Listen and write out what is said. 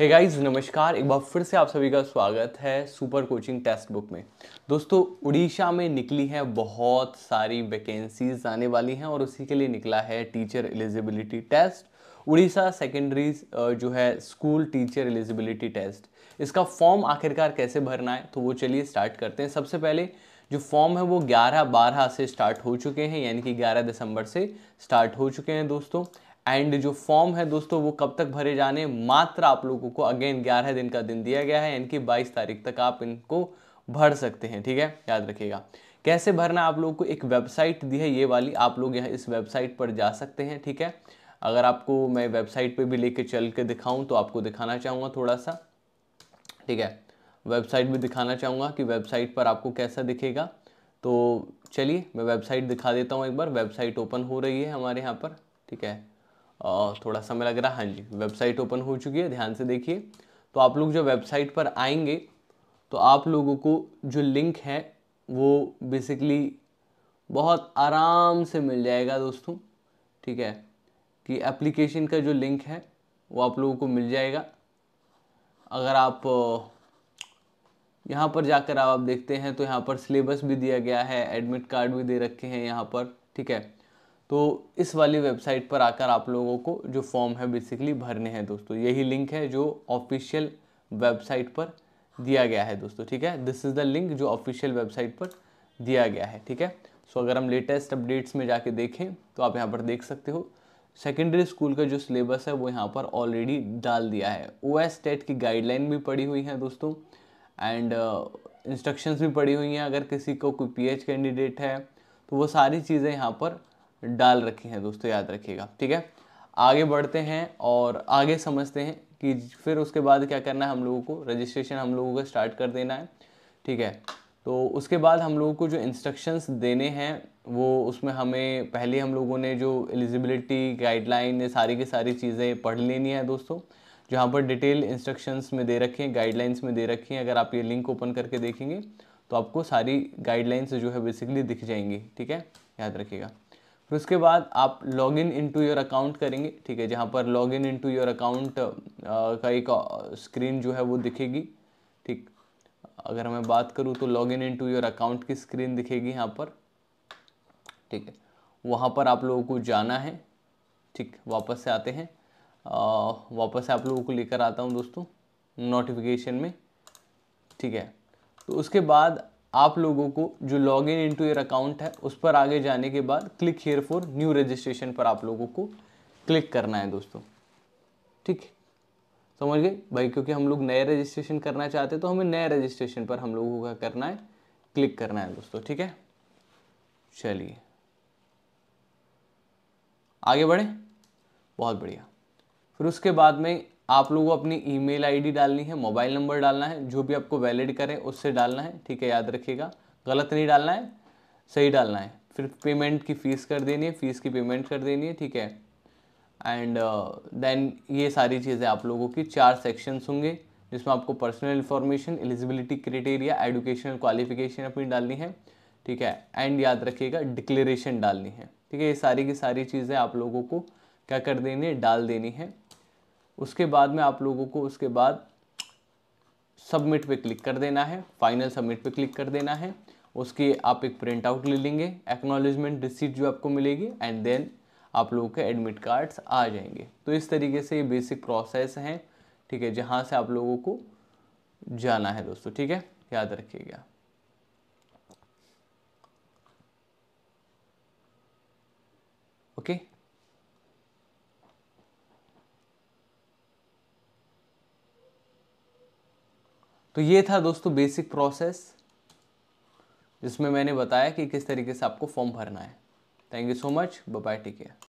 हे hey guys नमस्कार एक बार फिर से आप सभी का स्वागत है सुपर कोचिंग टेस्ट बुक में दोस्तों उड़ीसा में निकली है बहुत सारी वैकेंसीज आने वाली हैं और उसी के लिए निकला है teacher eligibility test Orissa secondary जो है स्कूल टीचर एलिजिबिलिटी टेस्ट इसका फॉर्म आखिरकार कैसे भरना है तो वो चलिए स्टार्ट करते हैं सबसे पहले जो फॉर्म है वो 11 12 से स्टार्ट हो चुके हैं यानी कि 11 दिसंबर से स्टार्ट हो चुके हैं दोस्तों एंड जो फॉर्म है दोस्तों वो कब तक भरे जाने मात्र आप लोगों को अगेन ग्यारह दिन का दिन दिया गया है यानी कि बाईस तारीख तक आप इनको भर सकते हैं ठीक है याद रखिएगा कैसे भरना आप लोगों को एक वेबसाइट दी है ये वाली आप लोग यहाँ इस वेबसाइट पर जा सकते हैं ठीक है अगर आपको मैं वेबसाइट पे भी लेके चल के दिखाऊँ तो आपको दिखाना चाहूँगा थोड़ा सा ठीक है वेबसाइट भी दिखाना चाहूँगा कि वेबसाइट पर आपको कैसा दिखेगा तो चलिए मैं वेबसाइट दिखा देता हूँ एक बार वेबसाइट ओपन हो रही है हमारे यहाँ पर ठीक है थोड़ा समय लग रहा है हाँ जी वेबसाइट ओपन हो चुकी है ध्यान से देखिए तो आप लोग जब वेबसाइट पर आएंगे तो आप लोगों को जो लिंक है वो बेसिकली बहुत आराम से मिल जाएगा दोस्तों ठीक है कि एप्लीकेशन का जो लिंक है वो आप लोगों को मिल जाएगा अगर आप यहाँ पर जाकर आप देखते हैं तो यहाँ पर सिलेबस भी दिया गया है एडमिट कार्ड भी दे रखे हैं यहाँ पर ठीक है तो इस वाली वेबसाइट पर आकर आप लोगों को जो फॉर्म है बेसिकली भरने हैं दोस्तों यही लिंक है जो ऑफिशियल वेबसाइट पर दिया गया है दोस्तों ठीक है दिस इज़ द लिंक जो ऑफिशियल वेबसाइट पर दिया गया है ठीक है सो so, अगर हम लेटेस्ट अपडेट्स में जाके देखें तो आप यहाँ पर देख सकते हो सेकेंडरी स्कूल का जो सिलेबस है वो यहाँ पर ऑलरेडी डाल दिया है ओ एस टेट की गाइडलाइन भी पड़ी हुई है दोस्तों एंड इंस्ट्रक्शंस uh, भी पड़ी हुई हैं अगर किसी को कोई पीएच कैंडिडेट है तो वो सारी चीज़ें यहाँ पर डाल रखी हैं दोस्तों याद रखिएगा ठीक है आगे बढ़ते हैं और आगे समझते हैं कि फिर उसके बाद क्या करना है हम लोगों को रजिस्ट्रेशन हम लोगों का स्टार्ट कर देना है ठीक है तो उसके बाद हम लोगों को जो इंस्ट्रक्शंस देने हैं वो उसमें हमें पहले हम लोगों ने जो एलिजिबिलिटी गाइडलाइन ये सारी की सारी चीज़ें पढ़ लेनी है दोस्तों जहाँ पर डिटेल इंस्ट्रक्शंस में दे रखी हैं गाइडलाइंस में दे रखी हैं अगर आप ये लिंक ओपन करके देखेंगे तो आपको सारी गाइडलाइंस जो है बेसिकली दिख जाएंगी ठीक है याद रखिएगा फिर उसके बाद आप log in into your account करेंगे ठीक है जहाँ पर log in into your account का एक स्क्रीन जो है वो दिखेगी ठीक अगर मैं बात करूँ तो log in into your account की स्क्रीन दिखेगी यहाँ पर ठीक है वहाँ पर आप लोगों को जाना है ठीक वापस से आते हैं आ, वापस से आप लोगों को लेकर आता हूँ दोस्तों नोटिफिकेशन में ठीक है तो उसके बाद आप लोगों को जो log in into your account है उस पर आगे जाने के बाद click here for new registration पर आप लोगों को क्लिक करना है दोस्तों ठीक है समझ गए भाई क्योंकि हम लोग नए रजिस्ट्रेशन करना चाहते हैं तो हमें नए रजिस्ट्रेशन पर हम लोगों का करना है क्लिक करना है दोस्तों ठीक है चलिए आगे बढ़े बहुत बढ़िया फिर उसके बाद में आप लोगों को अपनी ईमेल आईडी डालनी है मोबाइल नंबर डालना है जो भी आपको वैलिड करें उससे डालना है ठीक है याद रखिएगा गलत नहीं डालना है सही डालना है फिर पेमेंट की फ़ीस कर देनी है फ़ीस की पेमेंट कर देनी है ठीक है एंड देन uh, ये सारी चीज़ें आप लोगों की चार सेक्शंस होंगे जिसमें आपको personal information eligibility criteria educational qualification अपनी डालनी है ठीक है एंड याद रखिएगा डिक्लेरेशन डालनी है ठीक है ये सारी की सारी चीज़ें आप लोगों को क्या कर देनी है डाल देनी है उसके बाद में आप लोगों को उसके बाद सबमिट पे क्लिक कर देना है फाइनल सबमिट पे क्लिक कर देना है उसके आप एक प्रिंट आउट ले लेंगे एक्नॉलेजमेंट रिसीट जो आपको मिलेगी एंड देन आप लोगों के एडमिट कार्ड्स आ जाएंगे तो इस तरीके से ये बेसिक प्रोसेस हैं ठीक है जहाँ से आप लोगों को जाना है दोस्तों ठीक है याद रखिएगा ओके okay? तो ये था दोस्तों बेसिक प्रोसेस जिसमें मैंने बताया कि किस तरीके से आपको फॉर्म भरना है thank you so much bye take care